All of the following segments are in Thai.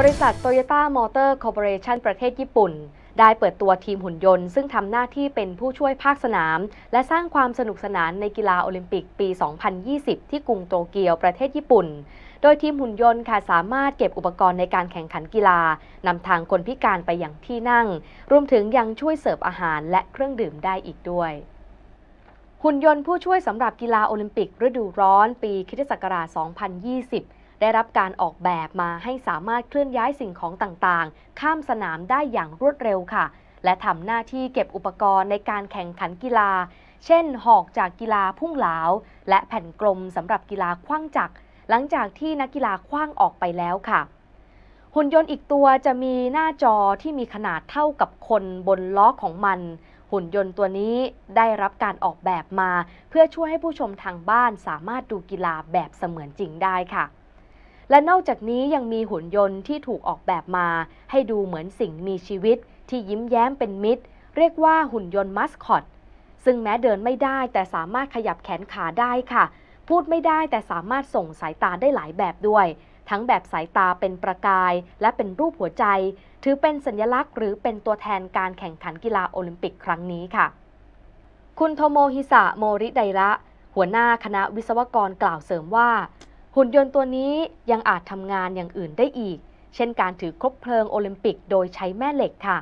บริษัทโตโยต้ามอเตอร์คอร์ปอเรชันประเทศญี่ปุ่น ได้เปิดตัวทีมหุ่นยนต์ซึ่งทำหน้าที่เป็นผู้ช่วยภาคสนาม และสร้างความสนุกสนานในกีฬาโอลิมปิกปี 2020 ที่กรุงโตเกียวประเทศญี่ปุ่น โดยทีมหุ่นยนต์ค่ะสามารถเก็บอุปกรณ์ในการแข่งขันกีฬานำทางคนพิการไปอย่างที่นั่ง รวมถึงยังช่วยเสิร์ฟอาหารและเครื่องดื่มได้อีกด้วย หุ่นยนต์ผู้ช่วยสำหรับกีฬาโอลิมปิกฤดูร้อนปีคศ2020ได้รับการออกแบบมาให้สามารถเคลื่อนย้ายสิ่งของต่างๆ ข้ามสนามได้อย่างรวดเร็วค่ะ และทำหน้าที่เก็บอุปกรณ์ในการแข่งขันกีฬา เช่นหอกจากกีฬาพุ่งหลาวและแผ่นกลมสำหรับกีฬาคว้างจักรหลังจากที่นักกีฬาคว้างออกไปแล้วค่ะ หุ่นยนต์อีกตัวจะมีหน้าจอที่มีขนาดเท่ากับคนบนล้อของมัน หุ่นยนต์ตัวนี้ได้รับการออกแบบมา เพื่อช่วยให้ผู้ชมทางบ้านสามารถดูกีฬาแบบเสมือนจริงได้ค่ะและนอกจากนี้ยังมีหุ่นยนต์ที่ถูกออกแบบมา ให้ดูเหมือนสิ่งมีชีวิต ที่ยิ้มแย้มเป็นมิตร เรียกว่าหุ่นยนต์มัสคอตซึ่งแม้เดินไม่ได้แต่สามารถขยับแขนขาได้ค่ะ พูดไม่ได้แต่สามารถส่งสายตาได้หลายแบบด้วย ทั้งแบบสายตาเป็นประกายและเป็นรูปหัวใจ ถือเป็นสัญลักษณ์หรือเป็นตัวแทนการแข่งขันกีฬาโอลิมปิกครั้งนี้ค่ะ คุณโทโมฮิสะโมริไดระหัวหน้าคณะวิศวกรกล่าวเสริมว่าหุ่นยนต์ตัวนี้ยังอาจทำงานอย่างอื่นได้อีก เช่นการถือครบเพลิงโอลิมปิกโดยใช้แม่เหล็กค่ะ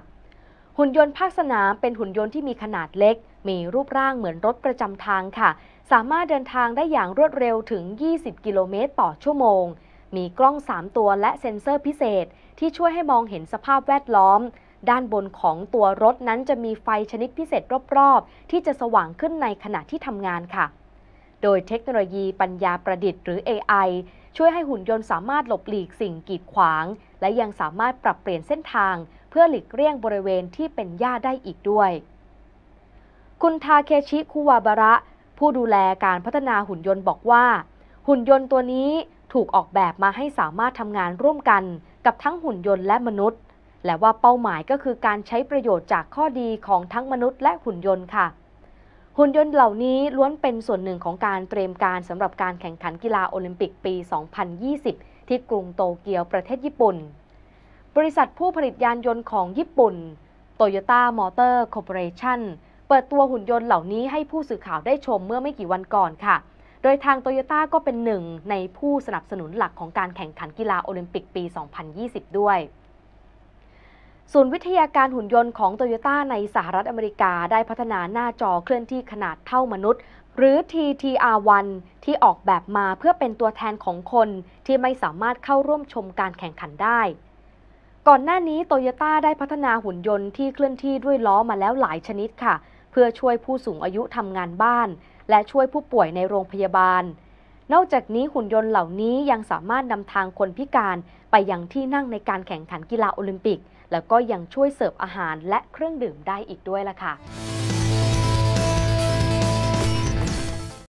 หุ่นยนต์ภาคสนามเป็นหุ่นยนต์ที่มีขนาดเล็ก มีรูปร่างเหมือนรถประจำทางค่ะ สามารถเดินทางได้อย่างรวดเร็วถึง 20 กิโลเมตรต่อชั่วโมง มีกล้อง 3 ตัวและเซ็นเซอร์พิเศษ ที่ช่วยให้มองเห็นสภาพแวดล้อม ด้านบนของตัวรถนั้นจะมีไฟชนิดพิเศษรอบๆ ที่จะสว่างขึ้นในขณะที่ทำงานค่ะโดยเทคโนโลยีปัญญาประดิษฐ์หรือ AI ช่วยให้หุ่นยนต์สามารถหลบหลีกสิ่งกีดขวาง และยังสามารถปรับเปลี่ยนเส้นทาง เพื่อหลีกเลี่ยงบริเวณที่เป็นหญ้าได้อีกด้วย คุณทาเคชิคุวาบาระ ผู้ดูแลการพัฒนาหุ่นยนต์บอกว่า หุ่นยนต์ตัวนี้ถูกออกแบบมาให้สามารถทำงานร่วมกันกับทั้งหุ่นยนต์และมนุษย์ และว่าเป้าหมายก็คือการใช้ประโยชน์จากข้อดีของทั้งมนุษย์ และหุ่นยนต์ค่ะหุ่นยนต์เหล่านี้ล้วนเป็นส่วนหนึ่งของการเตรียมการสำหรับการแข่งขันกีฬาโอลิมปิกปี 2020 ที่กรุงโตเกียวประเทศญี่ปุ่น บริษัทผู้ผลิตยานยนต์ของญี่ปุ่น Toyota Motor Corporation เปิดตัวหุ่นยนต์เหล่านี้ให้ผู้สื่อข่าวได้ชมเมื่อไม่กี่วันก่อนค่ะ โดยทางโตโยต้าก็เป็นหนึ่งในผู้สนับสนุนหลักของการแข่งขันกีฬาโอลิมปิกปี 2020 ด้วยศูนย์วิทยาการหุ่นยนต์ของโตโยต้าในสหรัฐอเมริกาได้พัฒนาหน้าจอเคลื่อนที่ขนาดเท่ามนุษย์ หรือ TTR1 ที่ออกแบบมาเพื่อเป็นตัวแทนของคน ที่ไม่สามารถเข้าร่วมชมการแข่งขันได้ ก่อนหน้านี้โตโยต้าได้พัฒนาหุ่นยนต์ที่เคลื่อนที่ด้วยล้อมาแล้วหลายชนิดค่ะ เพื่อช่วยผู้สูงอายุทำงานบ้าน และช่วยผู้ป่วยในโรงพยาบาล นอกจากนี้หุ่นยนต์เหล่านี้ยังสามารถนำทางคนพิการไปยังที่นั่งในการแข่งขันกีฬาโอลิมปิกแล้วก็ยังช่วยเสิร์ฟอาหารและเครื่องดื่มได้อีกด้วยล่ะค่ะ